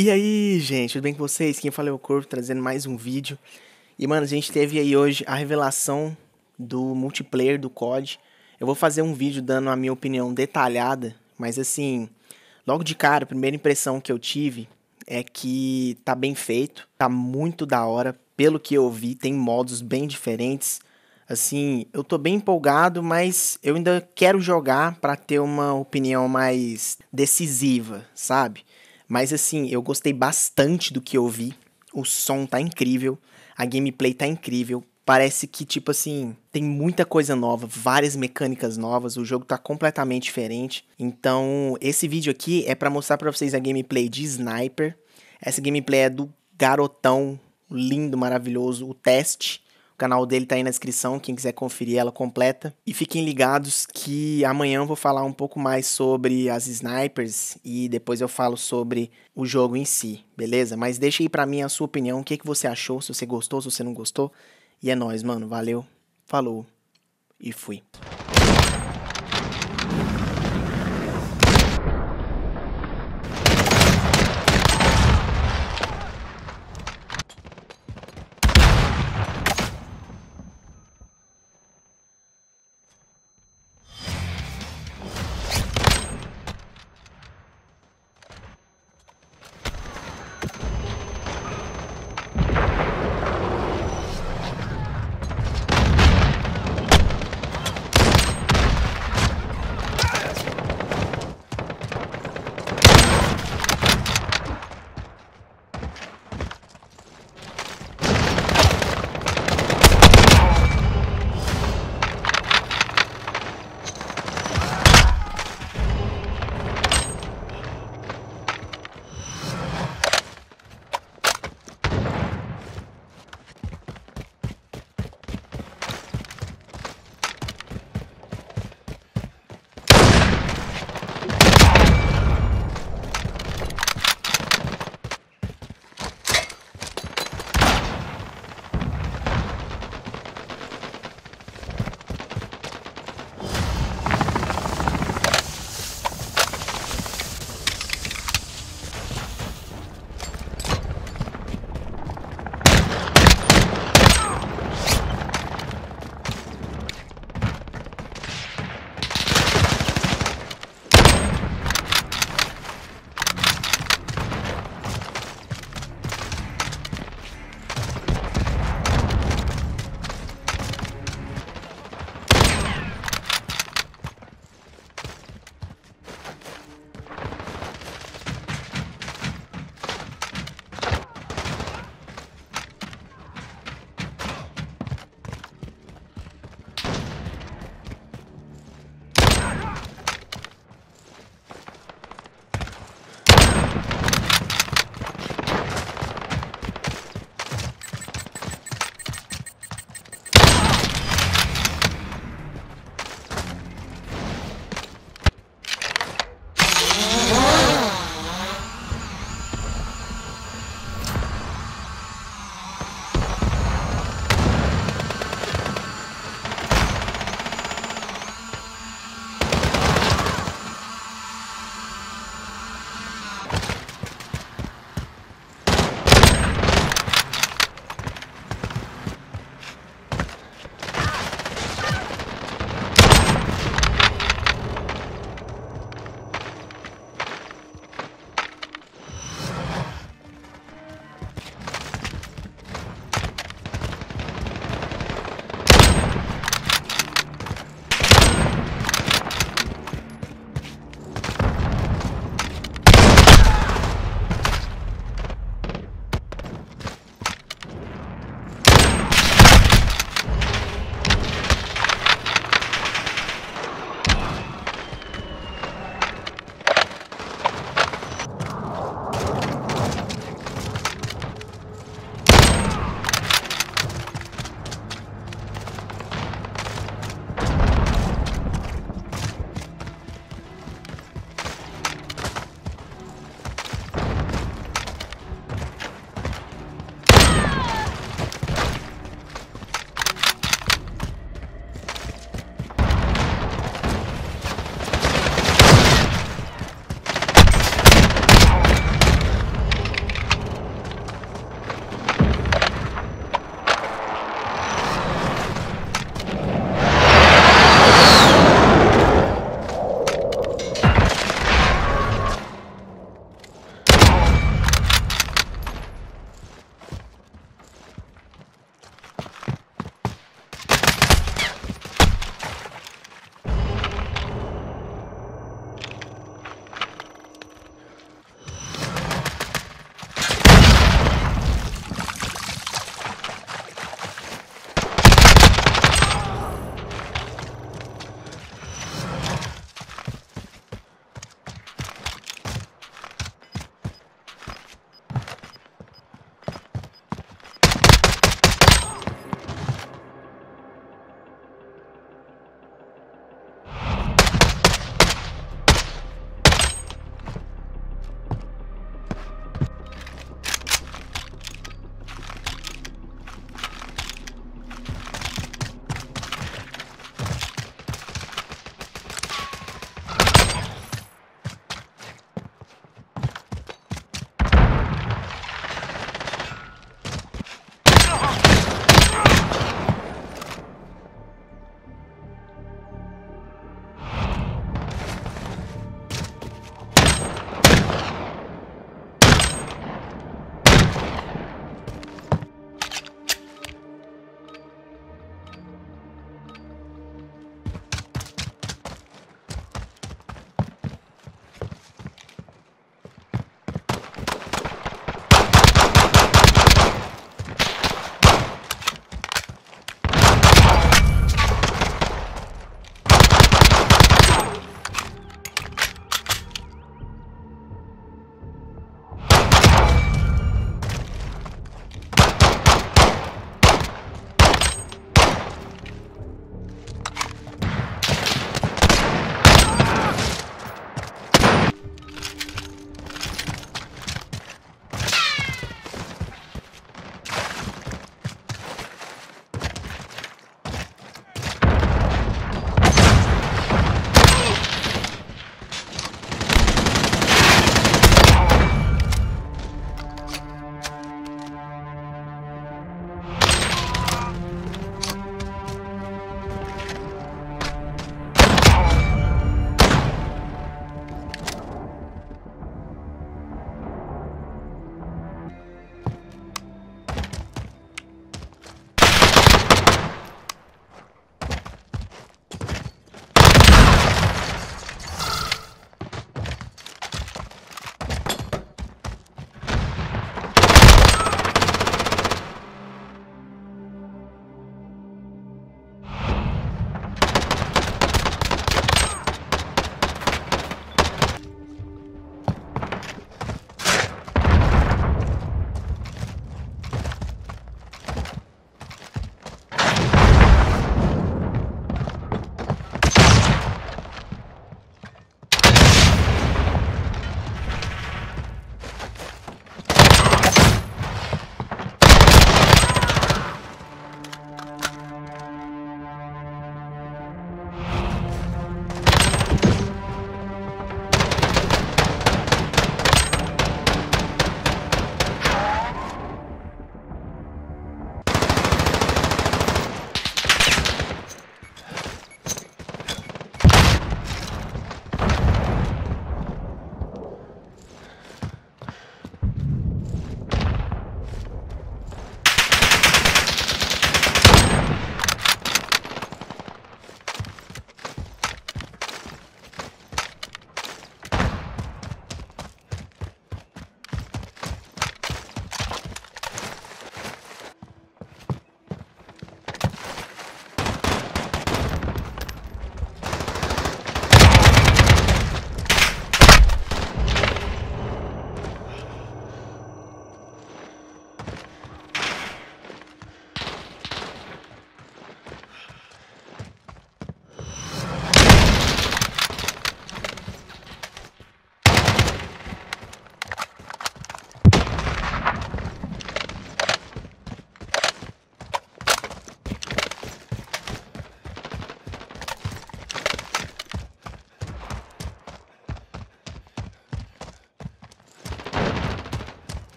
E aí, gente, tudo bem com vocês? Quem fala é o Corpo, trazendo mais um vídeo. E, mano, a gente teve aí hoje a revelação do multiplayer do COD. Eu vou fazer um vídeo dando a minha opinião detalhada, mas assim, logo de cara, a primeira impressão que eu tive é que tá bem feito, tá muito da hora. Pelo que eu vi, tem modos bem diferentes. Assim, eu tô bem empolgado, mas eu ainda quero jogar para ter uma opinião mais decisiva, sabe? Mas assim, eu gostei bastante do que eu vi. O som tá incrível, a gameplay tá incrível. Parece que, tipo assim, tem muita coisa nova, várias mecânicas novas, o jogo tá completamente diferente. Então, esse vídeo aqui é para mostrar para vocês a gameplay de Sniper. Essa gameplay é do garotão lindo, maravilhoso, o teste canal dele tá aí na descrição, quem quiser conferir ela completa. E fiquem ligados que amanhã eu vou falar um pouco mais sobre as snipers e depois eu falo sobre o jogo em si, beleza? Mas deixa aí pra mim a sua opinião, o que, que você achou, se você gostou, se você não gostou. E é nóis, mano. Valeu, falou e fui.